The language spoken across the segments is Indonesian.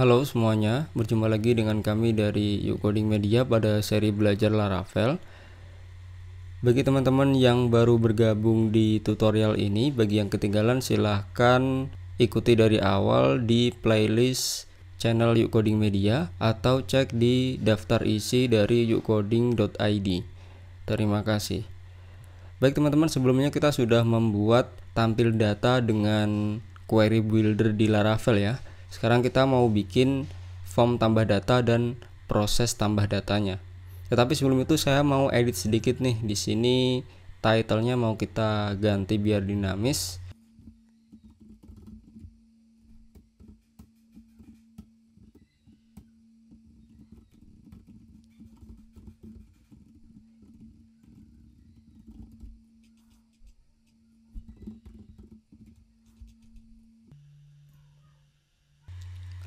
Halo semuanya, berjumpa lagi dengan kami dari Yuk Coding Media pada seri belajar Laravel. Bagi teman-teman yang baru bergabung di tutorial ini, bagi yang ketinggalan silahkan ikuti dari awal di playlist channel Yuk Coding Media atau cek di daftar isi dari yukcoding.id. Terima kasih. Baik teman-teman, sebelumnya kita sudah membuat tampil data dengan query builder di Laravel ya sekarang kita mau bikin form tambah data dan proses tambah datanya. Tetapi sebelum itu saya mau edit sedikit nih. Di sini title mau kita ganti biar dinamis.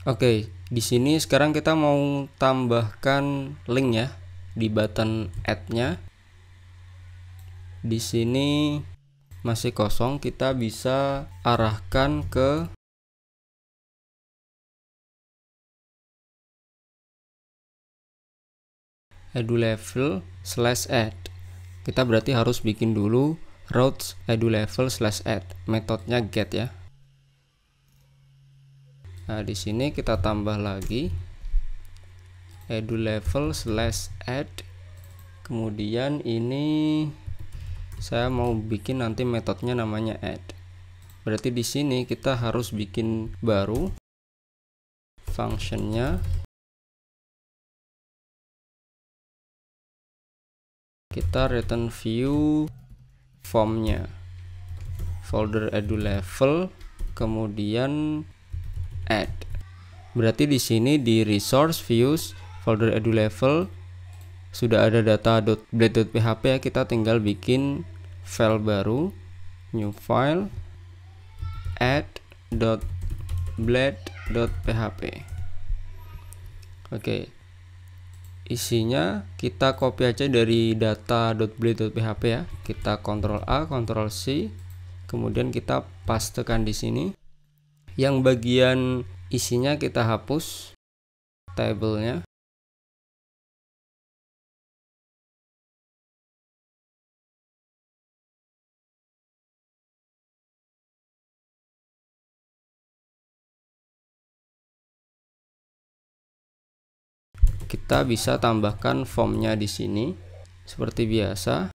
Oke, di sini sekarang kita mau tambahkan link ya di button add-nya. Di sini masih kosong, kita bisa arahkan ke edu level slash add kita berarti harus bikin dulu routes edu level slash add metodenya get ya Nah, di sini kita tambah lagi edu level slash add kemudian ini saya mau bikin nanti metodenya namanya add berarti di sini kita harus bikin baru functionnya kita return view formnya folder edu level kemudian add. Berarti di sini di resource views folder edu level sudah ada data data.blade.php ya, kita tinggal bikin file baru new file add.blade.php. Oke. Isinya kita copy aja dari data.blade.php ya. Kita kontrol A, kontrol C, kemudian kita pastekan di sini yang bagian isinya kita hapus tablenya kita bisa tambahkan formnya di sini seperti biasa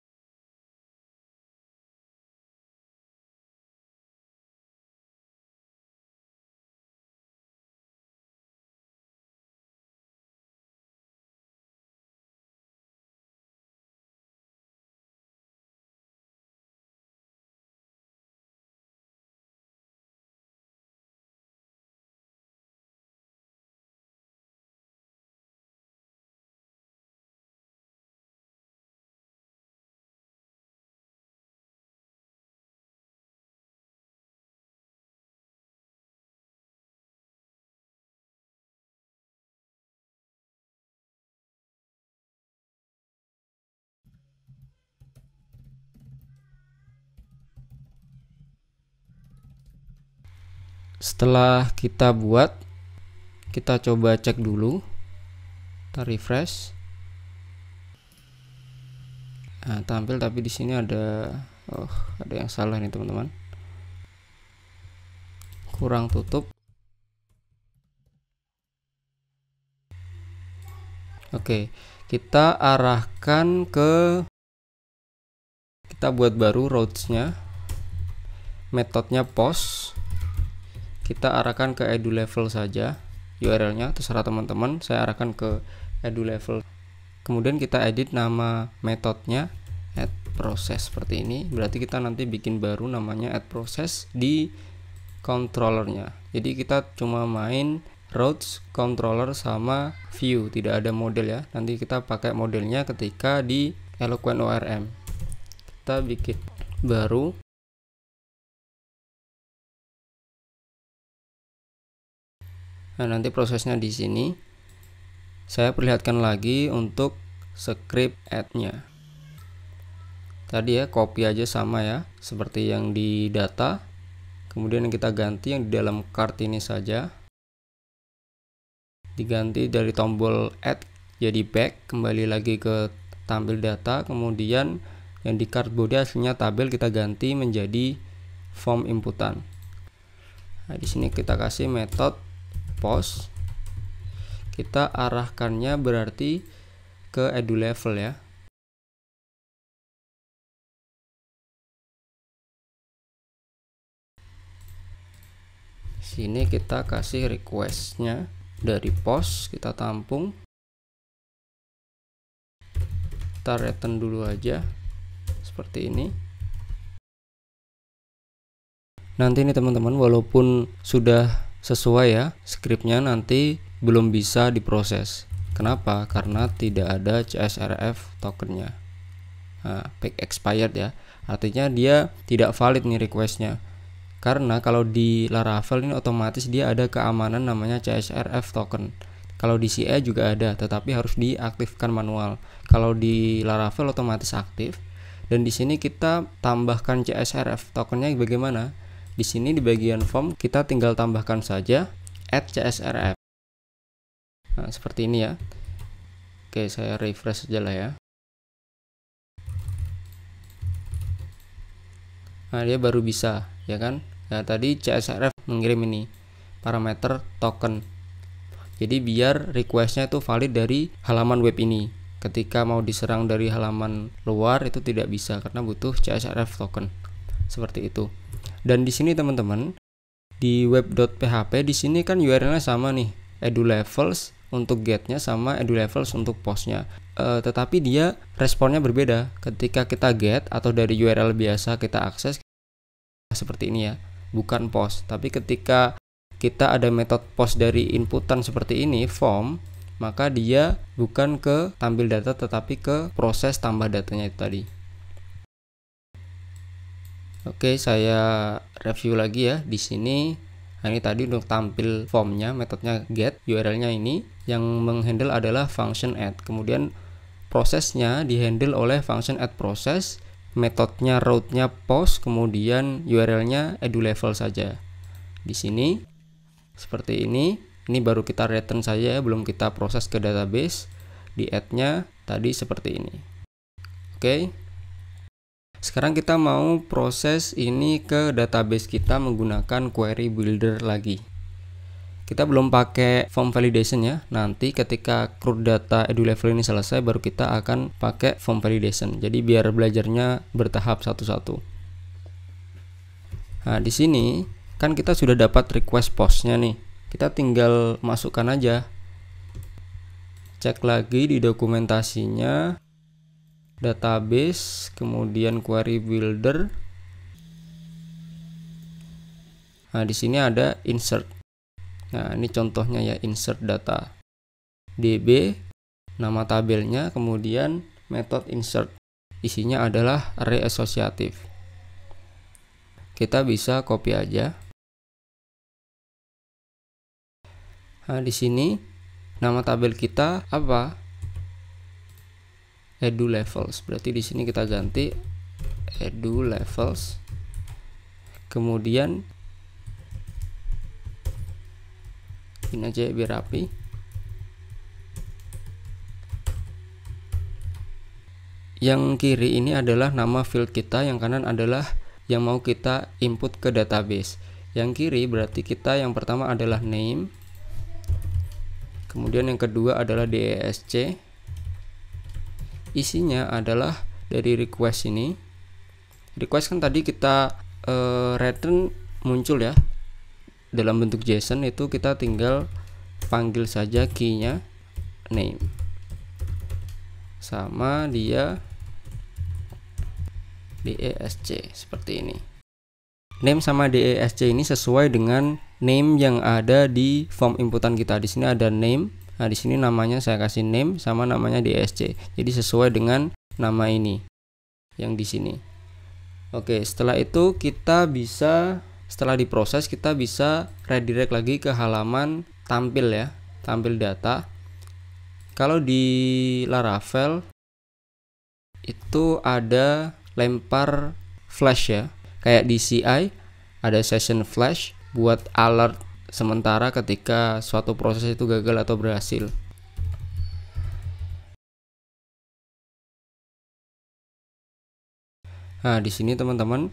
setelah kita buat kita coba cek dulu kita refresh nah, tampil tapi di sini ada oh ada yang salah nih teman-teman kurang tutup oke kita arahkan ke kita buat baru nya metodenya post kita arahkan ke edu level saja URL-nya terserah teman-teman saya arahkan ke edu level kemudian kita edit nama metodenya add process seperti ini berarti kita nanti bikin baru namanya add process di controllernya jadi kita cuma main routes controller sama view tidak ada model ya nanti kita pakai modelnya ketika di eloquent ORM kita bikin baru Nah, nanti prosesnya di sini saya perlihatkan lagi untuk script add-nya. Tadi ya copy aja sama ya, seperti yang di data. Kemudian kita ganti yang di dalam card ini saja. Diganti dari tombol add jadi back, kembali lagi ke tampil data, kemudian yang di card body aslinya tabel kita ganti menjadi form inputan. Nah, di sini kita kasih metode pos kita arahkannya berarti ke edu level ya sini kita kasih requestnya dari pos kita tampung kita return dulu aja seperti ini nanti ini teman-teman walaupun sudah sesuai ya skripnya nanti belum bisa diproses kenapa karena tidak ada CSRF tokennya nah, pick expired ya artinya dia tidak valid nih requestnya karena kalau di Laravel ini otomatis dia ada keamanan namanya CSRF token kalau di CE juga ada tetapi harus diaktifkan manual kalau di Laravel otomatis aktif dan di sini kita tambahkan CSRF tokennya bagaimana di sini di bagian form kita tinggal tambahkan saja add csrf. Nah, seperti ini ya. Oke, saya refresh aja lah ya. Nah, dia baru bisa, ya kan? Nah, tadi CSRF mengirim ini parameter token. Jadi biar requestnya itu valid dari halaman web ini. Ketika mau diserang dari halaman luar itu tidak bisa karena butuh CSRF token. Seperti itu. Dan di sini teman-teman di web.php di sini kan URL-nya sama nih, edu levels untuk getnya sama edu levels untuk postnya e, tetapi dia responnya berbeda ketika kita get atau dari URL biasa kita akses seperti ini ya bukan post tapi ketika kita ada metode post dari inputan seperti ini form maka dia bukan ke tampil data tetapi ke proses tambah datanya itu tadi Oke, saya review lagi ya di sini. Nah, ini tadi untuk tampil formnya, metodenya get, URL-nya ini yang menghandle adalah function add. Kemudian prosesnya dihandle oleh function add process, metodenya route-nya post, kemudian URL-nya edu level saja. Di sini seperti ini, ini baru kita return saja ya, belum kita proses ke database. Di add-nya tadi seperti ini. Oke, sekarang kita mau proses ini ke database kita menggunakan query builder lagi. Kita belum pakai form validation ya. Nanti ketika crude data edu level ini selesai baru kita akan pakai form validation. Jadi biar belajarnya bertahap satu-satu. Nah, di sini kan kita sudah dapat request postnya nih. Kita tinggal masukkan aja cek lagi di dokumentasinya database, kemudian query builder. Nah, di sini ada insert. Nah, ini contohnya ya insert data. DB nama tabelnya, kemudian method insert. Isinya adalah array asosiatif. Kita bisa copy aja. Nah, di sini nama tabel kita apa? edu levels berarti di sini kita ganti edu levels kemudian ini aja ya, biar rapi yang kiri ini adalah nama field kita yang kanan adalah yang mau kita input ke database yang kiri berarti kita yang pertama adalah name kemudian yang kedua adalah DESC isinya adalah dari request ini request kan tadi kita uh, return muncul ya dalam bentuk JSON itu kita tinggal panggil saja keynya name sama dia DESC seperti ini name sama DESC ini sesuai dengan name yang ada di form inputan kita di sini ada name Nah, di sini namanya saya kasih name sama namanya di SC. Jadi sesuai dengan nama ini yang di sini. Oke, setelah itu kita bisa setelah diproses kita bisa redirect lagi ke halaman tampil ya, tampil data. Kalau di Laravel itu ada lempar flash ya. Kayak di CI ada session flash buat alert sementara ketika suatu proses itu gagal atau berhasil. Nah, di sini teman-teman,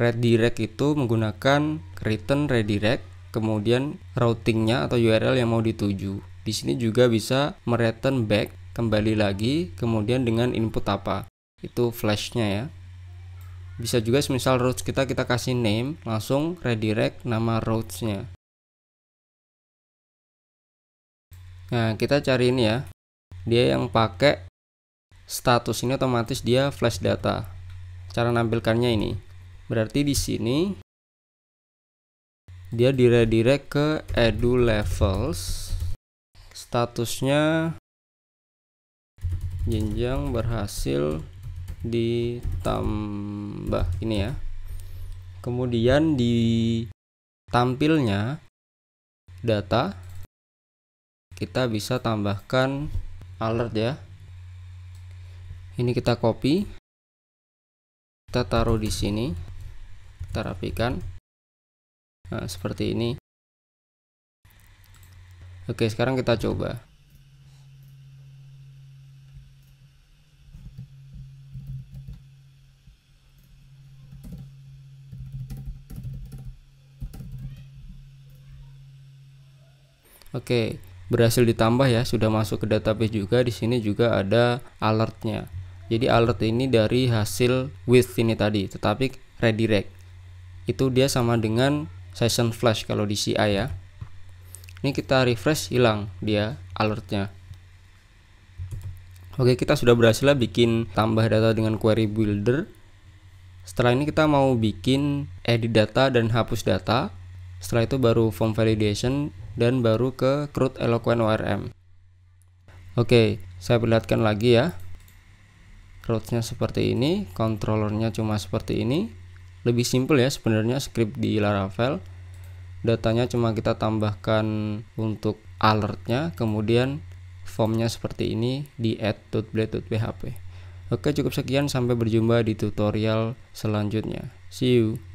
redirect itu menggunakan return redirect, kemudian routingnya atau URL yang mau dituju. Di sini juga bisa mereturn back kembali lagi, kemudian dengan input apa. Itu flashnya ya. Bisa juga semisal routes kita kita kasih name, langsung redirect nama routesnya. Nah, kita cari ini ya. Dia yang pakai status ini otomatis dia flash data. Cara nampilkannya ini. Berarti di sini dia diredirect ke edu levels statusnya jenjang berhasil ditambah ini ya kemudian di tampilnya data kita bisa tambahkan alert ya ini kita copy kita taruh di sini kita rapikan nah, seperti ini oke sekarang kita coba Oke, berhasil ditambah ya sudah masuk ke database juga di sini juga ada alertnya jadi alert ini dari hasil with ini tadi tetapi redirect itu dia sama dengan session flash kalau di CI ya ini kita refresh hilang dia alertnya Oke kita sudah berhasil bikin tambah data dengan query builder setelah ini kita mau bikin edit data dan hapus data setelah itu baru form validation dan baru ke CRUD Eloquent ORM. Oke, saya perlihatkan lagi ya. CRUD-nya seperti ini, controllernya cuma seperti ini. Lebih simpel ya sebenarnya script di Laravel. Datanya cuma kita tambahkan untuk alertnya, kemudian formnya seperti ini di add.blade.php. Oke, cukup sekian sampai berjumpa di tutorial selanjutnya. See you.